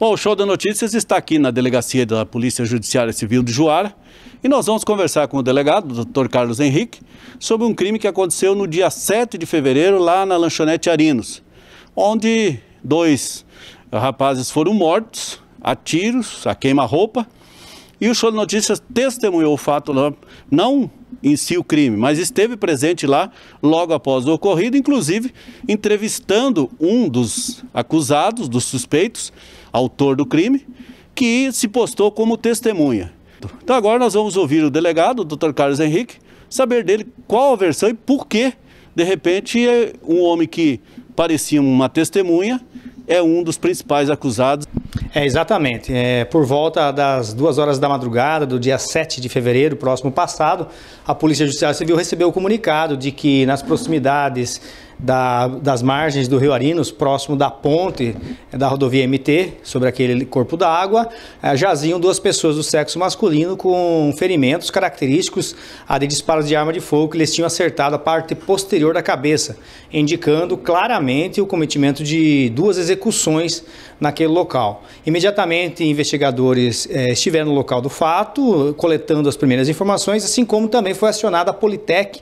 Bom, o Show da Notícias está aqui na Delegacia da Polícia Judiciária Civil de Juara e nós vamos conversar com o delegado, o Dr. Carlos Henrique, sobre um crime que aconteceu no dia 7 de fevereiro lá na lanchonete Arinos, onde dois rapazes foram mortos a tiros, a queima-roupa, e o Show de Notícias testemunhou o fato lá, não em si o crime, mas esteve presente lá logo após o ocorrido, inclusive entrevistando um dos acusados, dos suspeitos, autor do crime, que se postou como testemunha. Então agora nós vamos ouvir o delegado, o Dr. Carlos Henrique, saber dele qual a versão e por que, de repente, é um homem que parecia uma testemunha é um dos principais acusados. É, exatamente. É, por volta das duas horas da madrugada do dia 7 de fevereiro, próximo passado, a Polícia Judiciária Civil recebeu o comunicado de que nas proximidades da, das margens do Rio Arinos, próximo da ponte da rodovia MT, sobre aquele corpo d'água, é, jaziam duas pessoas do sexo masculino com ferimentos característicos a de disparos de arma de fogo que eles tinham acertado a parte posterior da cabeça, indicando claramente o cometimento de duas execuções naquele local. Imediatamente, investigadores é, estiveram no local do fato, coletando as primeiras informações, assim como também foi acionada a Politec,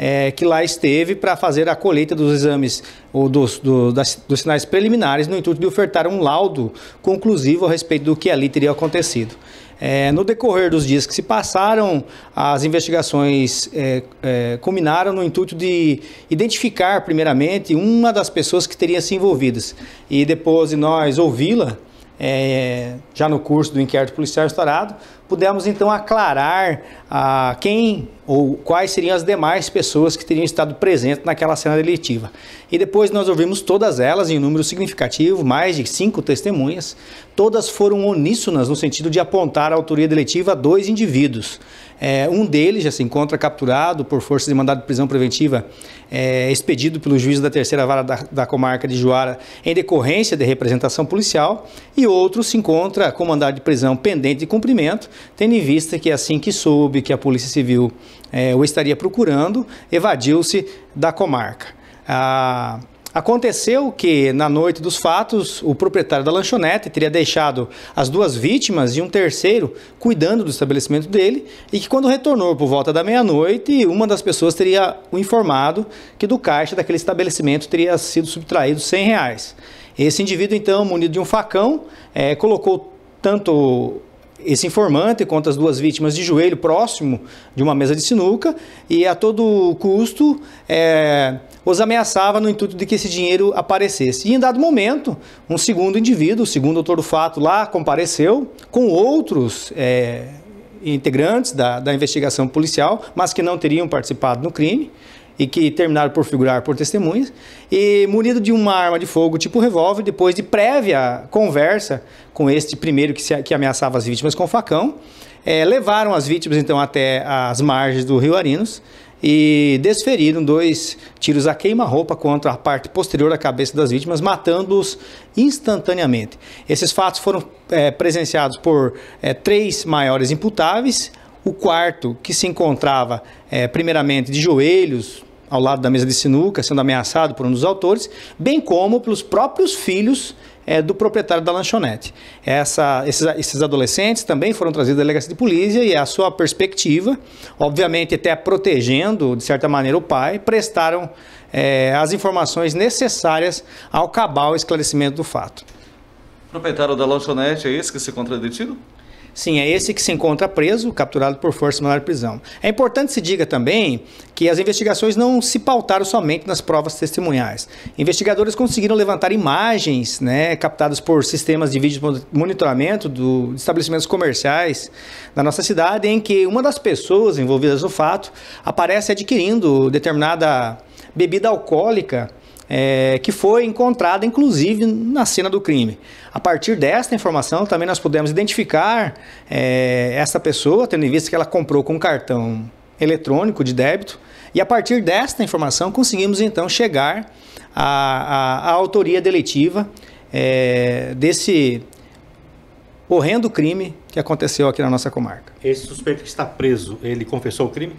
é, que lá esteve para fazer a colheita dos exames ou dos, do, das, dos sinais preliminares no intuito de ofertar um laudo conclusivo a respeito do que ali teria acontecido. É, no decorrer dos dias que se passaram, as investigações é, é, culminaram no intuito de identificar, primeiramente, uma das pessoas que teria se envolvidas e depois de nós ouvi-la, é, já no curso do inquérito policial estourado, pudemos então aclarar a ah, quem ou quais seriam as demais pessoas que teriam estado presentes naquela cena deletiva. E depois nós ouvimos todas elas em um número significativo, mais de cinco testemunhas. Todas foram uníssonas no sentido de apontar a autoria deletiva a dois indivíduos. É, um deles já se encontra capturado por força de mandado de prisão preventiva é, expedido pelo juiz da terceira vara da, da comarca de Juara em decorrência de representação policial e outro se encontra com mandado de prisão pendente de cumprimento tendo em vista que assim que soube que a Polícia Civil é, o estaria procurando, evadiu-se da comarca. Ah, Aconteceu que, na noite dos fatos, o proprietário da lanchonete teria deixado as duas vítimas e um terceiro cuidando do estabelecimento dele e que, quando retornou por volta da meia-noite, uma das pessoas teria o informado que do caixa daquele estabelecimento teria sido subtraído 100 reais. Esse indivíduo, então, munido de um facão, é, colocou tanto esse informante conta as duas vítimas de joelho próximo de uma mesa de sinuca e a todo custo é, os ameaçava no intuito de que esse dinheiro aparecesse. E em dado momento, um segundo indivíduo, segundo autor do fato, lá compareceu com outros é, integrantes da, da investigação policial, mas que não teriam participado no crime e que terminaram por figurar por testemunhas, e munido de uma arma de fogo tipo revólver, depois de prévia conversa com este primeiro que, se, que ameaçava as vítimas com facão, é, levaram as vítimas então até as margens do rio Arinos e desferiram dois tiros a queima-roupa contra a parte posterior da cabeça das vítimas, matando-os instantaneamente. Esses fatos foram é, presenciados por é, três maiores imputáveis, o quarto, que se encontrava é, primeiramente de joelhos, ao lado da mesa de sinuca, sendo ameaçado por um dos autores, bem como pelos próprios filhos é, do proprietário da lanchonete. Essa, esses, esses, adolescentes também foram trazidos à delegacia de polícia e a sua perspectiva, obviamente até protegendo, de certa maneira, o pai, prestaram é, as informações necessárias ao cabal esclarecimento do fato. O proprietário da lanchonete é esse que se contradetido Sim, é esse que se encontra preso, capturado por força menor de prisão. É importante se diga também que as investigações não se pautaram somente nas provas testemunhais. Investigadores conseguiram levantar imagens né, captadas por sistemas de vídeo monitoramento de estabelecimentos comerciais da nossa cidade, em que uma das pessoas envolvidas no fato aparece adquirindo determinada bebida alcoólica é, que foi encontrada inclusive na cena do crime. A partir desta informação também nós pudemos identificar é, essa pessoa, tendo em vista que ela comprou com um cartão eletrônico de débito, e a partir desta informação conseguimos então chegar à, à, à autoria deletiva é, desse horrendo crime que aconteceu aqui na nossa comarca. Esse suspeito que está preso, ele confessou o crime?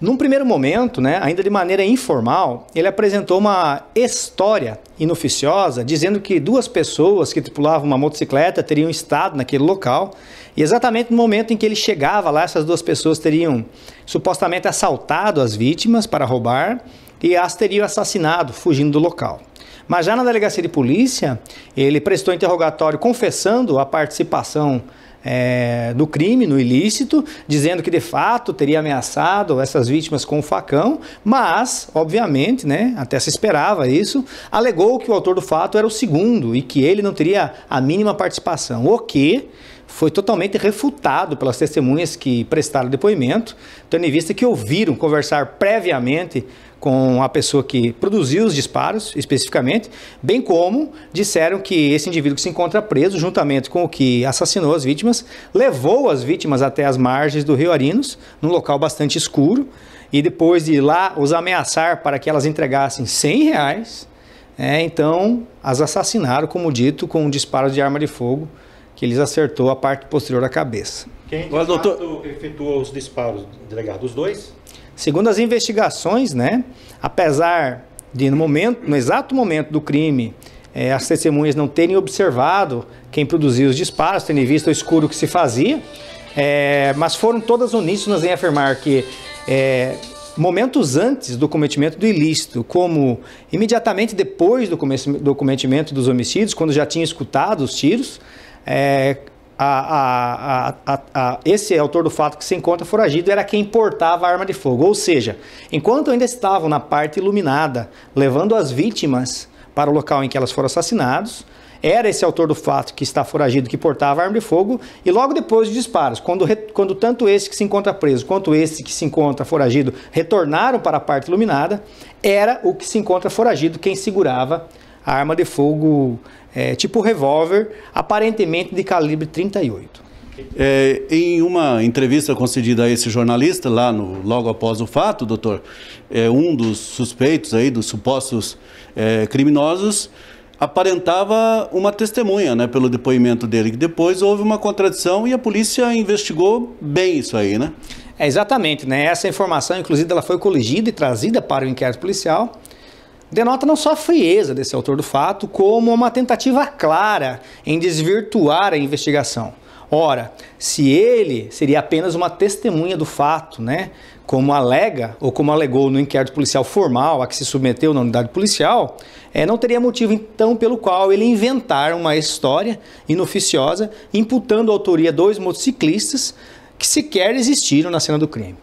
Num primeiro momento, né, ainda de maneira informal, ele apresentou uma história inoficiosa dizendo que duas pessoas que tripulavam uma motocicleta teriam estado naquele local e exatamente no momento em que ele chegava lá, essas duas pessoas teriam supostamente assaltado as vítimas para roubar e as teriam assassinado fugindo do local. Mas já na delegacia de polícia, ele prestou interrogatório confessando a participação é, do crime, no ilícito, dizendo que de fato teria ameaçado essas vítimas com o facão, mas, obviamente, né, até se esperava isso, alegou que o autor do fato era o segundo e que ele não teria a mínima participação, o que foi totalmente refutado pelas testemunhas que prestaram depoimento, tendo em vista que ouviram conversar previamente com a pessoa que produziu os disparos, especificamente, bem como disseram que esse indivíduo que se encontra preso, juntamente com o que assassinou as vítimas, levou as vítimas até as margens do rio Arinos, num local bastante escuro, e depois de lá os ameaçar para que elas entregassem 100 reais, é, então as assassinaram, como dito, com um disparo de arma de fogo que lhes acertou a parte posterior da cabeça. Quem de fato, doutor... efetuou os disparos, delegado? Os dois? Segundo as investigações, né, apesar de no momento, no exato momento do crime, é, as testemunhas não terem observado quem produziu os disparos, terem visto o escuro que se fazia, é, mas foram todas uníssonas em afirmar que é, momentos antes do cometimento do ilícito, como imediatamente depois do, do cometimento dos homicídios, quando já tinha escutado os tiros, é, a, a, a, esse autor do fato que se encontra foragido era quem portava a arma de fogo. Ou seja, enquanto ainda estavam na parte iluminada, levando as vítimas para o local em que elas foram assassinadas, era esse autor do fato que está foragido que portava a arma de fogo, e logo depois dos disparos, quando, quando tanto esse que se encontra preso quanto esse que se encontra foragido retornaram para a parte iluminada, era o que se encontra foragido quem segurava a arma de fogo é, tipo revólver, aparentemente de calibre 38. É, em uma entrevista concedida a esse jornalista, lá no, logo após o fato, doutor, é, um dos suspeitos aí, dos supostos é, criminosos, aparentava uma testemunha, né, pelo depoimento dele, que depois houve uma contradição e a polícia investigou bem isso aí, né? É, exatamente, né? Essa informação, inclusive, ela foi coligida e trazida para o inquérito policial denota não só a frieza desse autor do fato, como uma tentativa clara em desvirtuar a investigação. Ora, se ele seria apenas uma testemunha do fato, né, como alega ou como alegou no inquérito policial formal a que se submeteu na unidade policial, é, não teria motivo então pelo qual ele inventar uma história inoficiosa imputando a autoria a dois motociclistas que sequer existiram na cena do crime.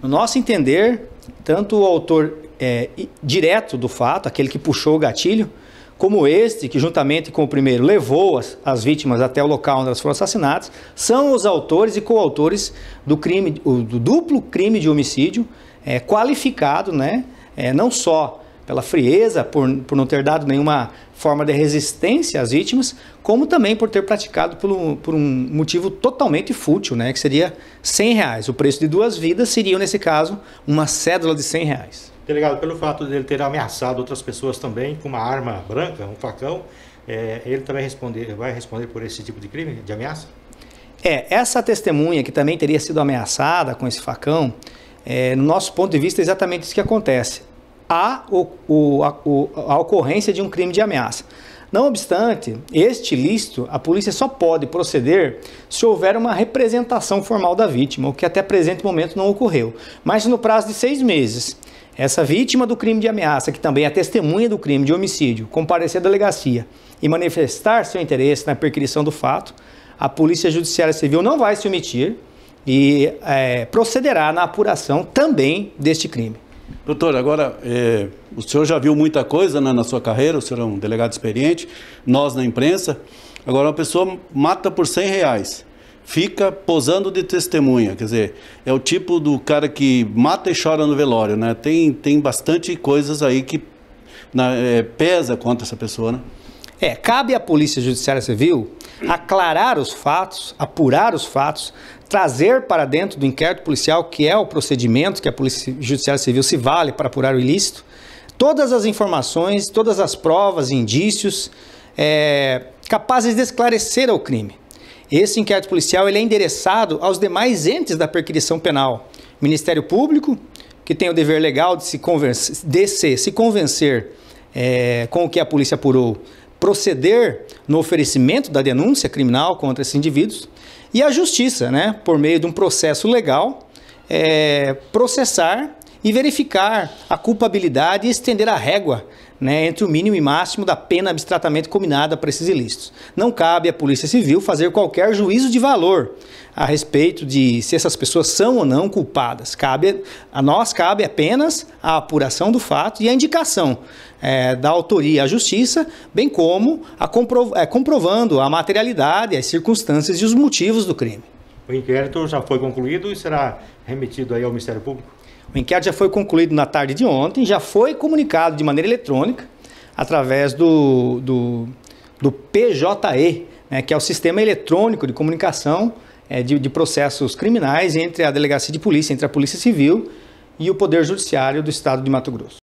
No nosso entender, tanto o autor é, direto do fato, aquele que puxou o gatilho, como este, que juntamente com o primeiro levou as, as, vítimas até o local onde elas foram assassinadas, são os autores e coautores do crime, do duplo crime de homicídio, é, qualificado, né, é, não só pela frieza, por, por não ter dado nenhuma forma de resistência às vítimas, como também por ter praticado por um, por um motivo totalmente fútil, né, que seria 100 reais. O preço de duas vidas seria, nesse caso, uma cédula de 100 reais. Delegado, tá pelo fato dele ter ameaçado outras pessoas também com uma arma branca, um facão, é, ele também responder, vai responder por esse tipo de crime, de ameaça? É, essa testemunha que também teria sido ameaçada com esse facão, é, no nosso ponto de vista, é exatamente isso que acontece. Há o, o, a, o, a ocorrência de um crime de ameaça. Não obstante, este listo, a polícia só pode proceder se houver uma representação formal da vítima, o que até presente momento não ocorreu, mas no prazo de seis meses. Essa vítima do crime de ameaça, que também é testemunha do crime de homicídio, comparecer à delegacia e manifestar seu interesse na perquisição do fato, a Polícia Judiciária Civil não vai se omitir e é, procederá na apuração também deste crime. Doutor, agora é, o senhor já viu muita coisa né, na sua carreira, o senhor é um delegado experiente, nós na imprensa. Agora, uma pessoa mata por 100 reais fica posando de testemunha, quer dizer, é o tipo do cara que mata e chora no velório, né? Tem, tem bastante coisas aí que na, é, pesa contra essa pessoa, né? É, cabe à Polícia Judiciária Civil aclarar os fatos, apurar os fatos, trazer para dentro do inquérito policial, que é o procedimento que a Polícia Judiciária Civil se vale para apurar o ilícito, todas as informações, todas as provas, indícios é, capazes de esclarecer o crime. Esse inquérito policial ele é endereçado aos demais entes da perquisição penal. Ministério Público, que tem o dever legal de se convencer, de se, se convencer é, com o que a polícia apurou, proceder no oferecimento da denúncia criminal contra esses indivíduos, e a Justiça, né, por meio de um processo legal, é, processar e verificar a culpabilidade e estender a régua né, entre o mínimo e máximo da pena abstratamente combinada para esses ilícitos. Não cabe à Polícia Civil fazer qualquer juízo de valor a respeito de se essas pessoas são ou não culpadas. Cabe a nós cabe apenas a apuração do fato e a indicação é, da autoria à justiça, bem como a é, comprovando a materialidade, as circunstâncias e os motivos do crime. O inquérito já foi concluído e será remetido aí ao Ministério Público? O inquérito já foi concluído na tarde de ontem, já foi comunicado de maneira eletrônica através do, do, do PJE, né, que é o Sistema Eletrônico de Comunicação é, de, de Processos Criminais entre a Delegacia de Polícia, entre a Polícia Civil e o Poder Judiciário do Estado de Mato Grosso.